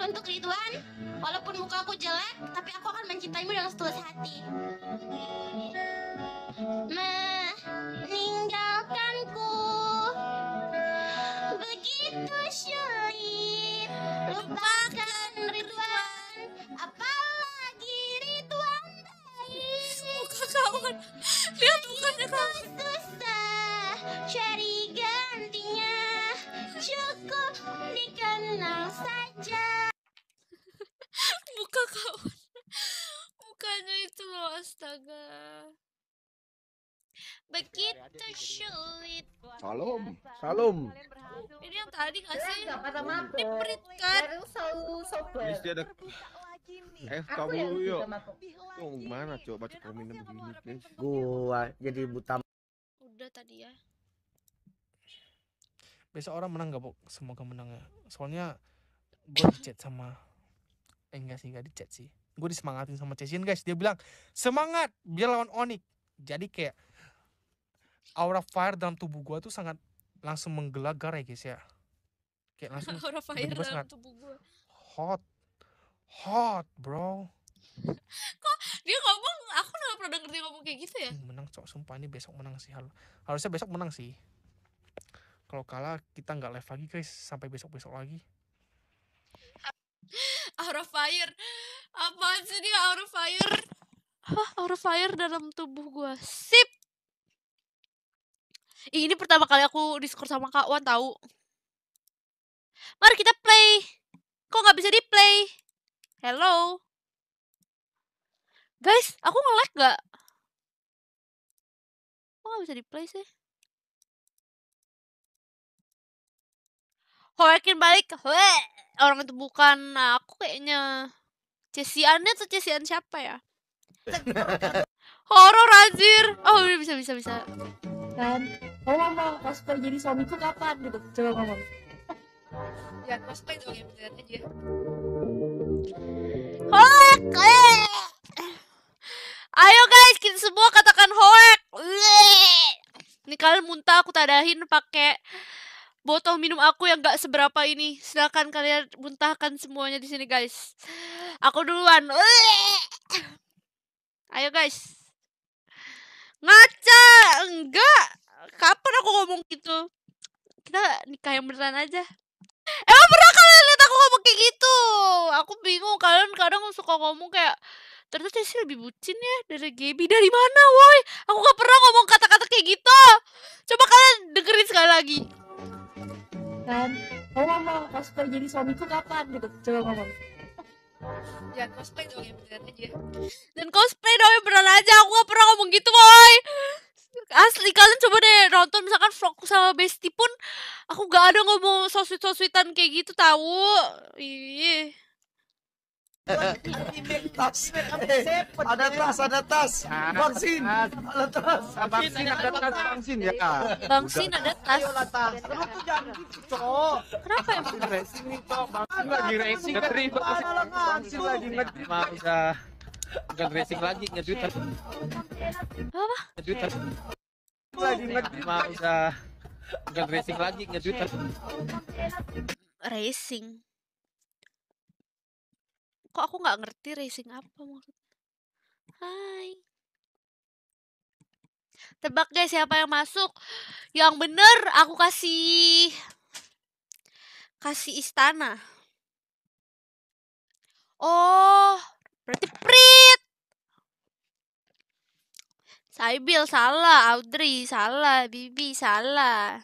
untuk Ridwan Walaupun muka aku jelek Tapi aku akan mencintaimu dengan setulus hati Meninggalkanku Begitu sulit Lupakan Ridwan Apalagi Ridwan baik Muka kau kan Lihat mukanya kau Susah cari gantinya Cukup dikenang saja kawan mukanya itu loh astaga begitu sulit salam salam ini yang tadi gak iya, sih ini perit kan ini Mesti ada Eh kamu yuk Oh mana coba baca komennya begini guys Gua jadi buta Udah tadi ya Besok orang menang gak bok Semoga menang ya Soalnya gue chat sama eh enggak sih enggak di chat sih gue disemangatin sama Cesin guys dia bilang semangat biar lawan Onik jadi kayak aura fire dalam tubuh gue tuh sangat langsung menggelagar ya guys ya kayak langsung aura fire dalam sangat tubuh gue hot hot bro kok dia ngomong aku gak pernah denger dia ngomong kayak gitu ya hmm, menang cok sumpah ini besok menang sih harusnya besok menang sih kalau kalah kita nggak live lagi guys sampai besok besok lagi aura fire apa sih dia aura fire Hah, aura fire dalam tubuh gue sip ini pertama kali aku discord sama Kak Wan tahu mari kita play kok nggak bisa di play hello guys aku ngelag gak kok nggak bisa di play sih kolekin balik Weh, orang itu bukan aku kayaknya cesiannya tuh cesian siapa ya horor anjir oh iya, bisa bisa bisa kan oh ngomong cosplay jadi suamiku kapan gitu coba ngomong ya cosplay dong ya beneran aja hoek eh! ayo guys kita semua katakan hoek ini kalian muntah aku tadahin pakai botol minum aku yang gak seberapa ini. Silahkan kalian muntahkan semuanya di sini guys. Aku duluan. Ayo guys. Ngaca! Enggak! Kapan aku ngomong gitu? Kita nikah yang beneran aja. Emang pernah kalian lihat aku ngomong kayak gitu? Aku bingung, kalian kadang suka ngomong kayak ternyata sih lebih bucin ya dari Gaby. Dari mana, woi? Aku gak pernah cosplay jadi suamiku kapan gitu coba ngomong jangan cosplay dong yang beneran aja dan cosplay dong yang beneran aja aku gak pernah ngomong gitu boy asli kalian coba deh nonton misalkan vlogku sama Besti pun aku gak ada ngomong sosuit-sosuitan kayak gitu tahu ih tas. Ada tas, ada tas. Vaksin. Ada tas. Vaksin ada tas, vaksin ya. Vaksin ada tas. Kenapa tuh jangan gitu, Cok? Kenapa emang? Racing nih, Cok. Vaksin lagi racing kan. Vaksin lagi ngedrip. maaf udah bukan racing lagi ngedrip. Apa? Ngedrip. Lagi ngedrip. Mak udah bukan racing lagi ngedrip. Racing. Kok aku nggak ngerti racing apa maksudnya? Hai. Tebak guys siapa yang masuk? Yang bener aku kasih kasih istana. Oh, berarti Prit. Saibil salah, Audrey salah, Bibi salah.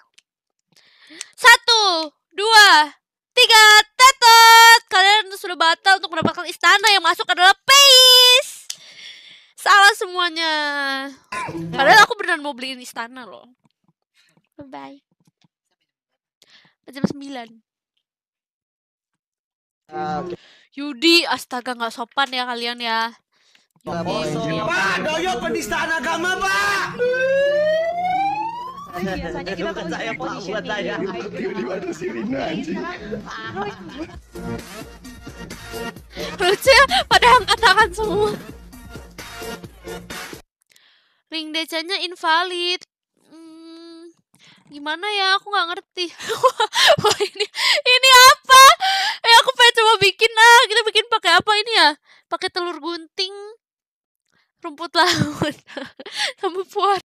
Satu, dua, tiga, kalian sudah batal untuk mendapatkan istana yang masuk adalah Peis. Salah semuanya. Padahal aku beneran mau beliin istana loh. Bye bye. Jam 9. Ah, Yudi, astaga nggak sopan ya kalian ya. sopan. Pak, doyok penistaan agama, Pak biasanya pada angkat tangan semua ring decanya invalid hmm, gimana ya aku nggak ngerti wah ini ini